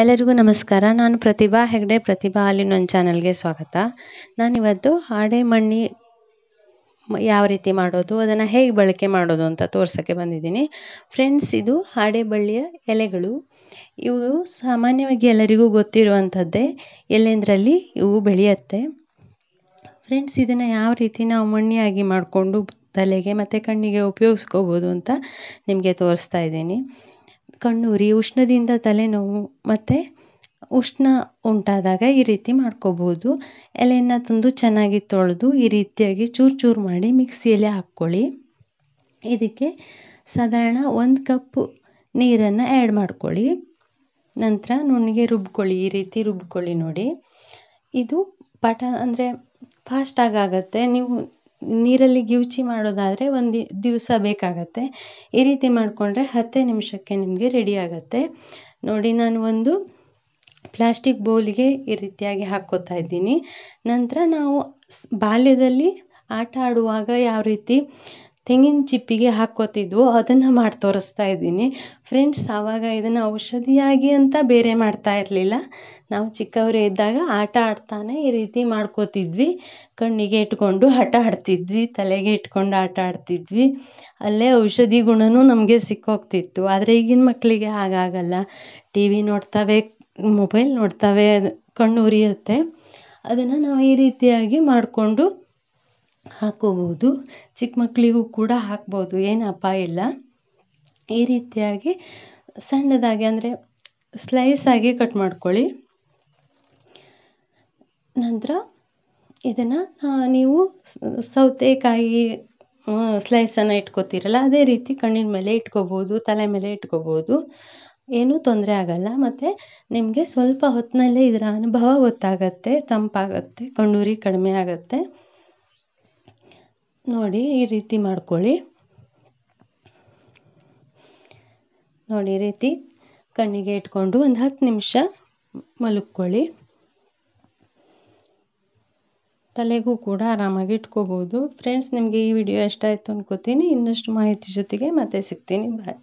ಎಲ್ಲರಿಗೂ ನಮಸ್ಕಾರ ನಾನು ಪ್ರತಿಭಾ ಹೆಗ್ಡೆ ಪ್ರತಿಭಾ ಒಂದು ಚಾನಲ್ಗೆ ಸ್ವಾಗತ ನಾನಿವತ್ತು ಹಾಡೆ ಮಣ್ಣಿ ಯಾವ ರೀತಿ ಮಾಡೋದು ಅದನ್ನು ಹೇಗೆ ಬಳಕೆ ಮಾಡೋದು ಅಂತ ತೋರ್ಸೋಕ್ಕೆ ಬಂದಿದ್ದೀನಿ ಫ್ರೆಂಡ್ಸ್ ಇದು ಹಾಡೆ ಬಳ್ಳಿಯ ಎಲೆಗಳು ಇವು ಸಾಮಾನ್ಯವಾಗಿ ಎಲ್ಲರಿಗೂ ಗೊತ್ತಿರುವಂಥದ್ದೇ ಎಲ್ಲೆಂದರಲ್ಲಿ ಇವು ಬೆಳೆಯುತ್ತೆ ಫ್ರೆಂಡ್ಸ್ ಇದನ್ನು ಯಾವ ರೀತಿ ನಾವು ಮಣ್ಣಿಯಾಗಿ ಮಾಡಿಕೊಂಡು ತಲೆಗೆ ಮತ್ತು ಕಣ್ಣಿಗೆ ಉಪಯೋಗಿಸ್ಕೋಬೋದು ಅಂತ ನಿಮಗೆ ತೋರಿಸ್ತಾ ಇದ್ದೀನಿ ಕಣ್ಣುರಿ ಉಷ್ಣದಿಂದ ತಲೆನೋವು ಮತ್ತು ಉಷ್ಣ ಉಂಟಾದಾಗ ಈ ರೀತಿ ಮಾಡ್ಕೋಬೋದು ಎಲೆಯನ್ನು ತಂದು ಚೆನ್ನಾಗಿ ತೊಳೆದು ಈ ರೀತಿಯಾಗಿ ಚೂರು ಚೂರು ಮಾಡಿ ಮಿಕ್ಸಿಯಲ್ಲಿ ಹಾಕ್ಕೊಳ್ಳಿ ಇದಕ್ಕೆ ಸಾಧಾರಣ ಒಂದು ಕಪ್ ನೀರನ್ನು ಆ್ಯಡ್ ಮಾಡ್ಕೊಳ್ಳಿ ನಂತರ ನುಣ್ಣಗೆ ರುಬ್ಕೊಳ್ಳಿ ಈ ರೀತಿ ರುಬ್ಕೊಳ್ಳಿ ನೋಡಿ ಇದು ಪಟ ಅಂದರೆ ಫಾಸ್ಟಾಗಿ ಆಗುತ್ತೆ ನೀವು ನೀರಲ್ಲಿ ಗಿವುಚಿ ಮಾಡೋದಾದರೆ ಒಂದು ದಿವಸ ಬೇಕಾಗುತ್ತೆ ಈ ರೀತಿ ಮಾಡಿಕೊಂಡ್ರೆ ಹತ್ತೇ ನಿಮಿಷಕ್ಕೆ ನಿಮಗೆ ರೆಡಿ ಆಗುತ್ತೆ ನೋಡಿ ನಾನು ಒಂದು ಪ್ಲಾಸ್ಟಿಕ್ ಬೌಲಿಗೆ ಈ ರೀತಿಯಾಗಿ ಹಾಕ್ಕೋತಾ ಇದ್ದೀನಿ ನಂತರ ನಾವು ಬಾಲ್ಯದಲ್ಲಿ ಆಟ ಆಡುವಾಗ ಯಾವ ರೀತಿ ತೆಂಗಿನ ಚಿಪ್ಪಿಗೆ ಹಾಕ್ಕೊತಿದ್ವು ಅದನ್ನು ಮಾಡಿ ತೋರಿಸ್ತಾ ಇದ್ದೀನಿ ಫ್ರೆಂಡ್ಸ್ ಆವಾಗ ಇದನ್ನು ಔಷಧಿಯಾಗಿ ಅಂತ ಬೇರೆ ಮಾಡ್ತಾ ಇರಲಿಲ್ಲ ನಾವು ಚಿಕ್ಕವರೇ ಇದ್ದಾಗ ಆಟ ಆಡ್ತಾನೆ ಈ ರೀತಿ ಮಾಡ್ಕೋತಿದ್ವಿ ಕಣ್ಣಿಗೆ ಇಟ್ಕೊಂಡು ಆಟ ಆಡ್ತಿದ್ವಿ ತಲೆಗೆ ಇಟ್ಕೊಂಡು ಆಟ ಆಡ್ತಿದ್ವಿ ಅಲ್ಲೇ ಔಷಧಿ ಗುಣನೂ ನಮಗೆ ಸಿಕ್ಕೋಗ್ತಿತ್ತು ಆದರೆ ಈಗಿನ ಮಕ್ಕಳಿಗೆ ಹಾಗಾಗಲ್ಲ ಟಿ ವಿ ನೋಡ್ತಾವೆ ಮೊಬೈಲ್ ನೋಡ್ತಾವೆ ಕಣ್ಣು ಉರಿಯುತ್ತೆ ಅದನ್ನು ನಾವು ಈ ರೀತಿಯಾಗಿ ಮಾಡಿಕೊಂಡು ಹಾಕೋಬೋದು ಚಿಕ್ಕ ಮಕ್ಕಳಿಗೂ ಕೂಡ ಹಾಕ್ಬೋದು ಏನು ಅಪಾಯ ಇಲ್ಲ ಈ ರೀತಿಯಾಗಿ ಸಣ್ಣದಾಗಿ ಅಂದರೆ ಆಗಿ ಕಟ್ ಮಾಡ್ಕೊಳ್ಳಿ ನಂತರ ಇದನ್ನು ನೀವು ಸೌತೆಕಾಯಿ ಸ್ಲೈಸನ್ನು ಇಟ್ಕೋತೀರಲ್ಲ ಅದೇ ರೀತಿ ಕಣ್ಣಿನ ಮೇಲೆ ಇಟ್ಕೋಬೋದು ತಲೆ ಮೇಲೆ ಇಟ್ಕೋಬೋದು ಏನೂ ತೊಂದರೆ ಆಗಲ್ಲ ಮತ್ತು ನಿಮಗೆ ಸ್ವಲ್ಪ ಹೊತ್ತಿನಲ್ಲೇ ಇದರ ಅನುಭವ ಗೊತ್ತಾಗುತ್ತೆ ತಂಪಾಗುತ್ತೆ ಕಣ್ಣುರಿ ಕಡಿಮೆ ಆಗುತ್ತೆ ನೋಡಿ ಈ ರೀತಿ ಮಾಡ್ಕೊಳ್ಳಿ ನೋಡಿ ಈ ರೀತಿ ಕಣ್ಣಿಗೆ ಇಟ್ಕೊಂಡು ಒಂದು ಹತ್ತು ನಿಮಿಷ ಮಲಕ್ಕೊಳ್ಳಿ ತಲೆಗೂ ಕೂಡ ಆರಾಮಾಗಿ ಇಟ್ಕೋಬೋದು ಫ್ರೆಂಡ್ಸ್ ನಿಮಗೆ ಈ ವಿಡಿಯೋ ಇಷ್ಟ ಆಯಿತು ಅನ್ಕೋತೀನಿ ಇನ್ನಷ್ಟು ಮಾಹಿತಿ ಜೊತೆಗೆ ಮತ್ತೆ ಸಿಗ್ತೀನಿ ಬಾಯ್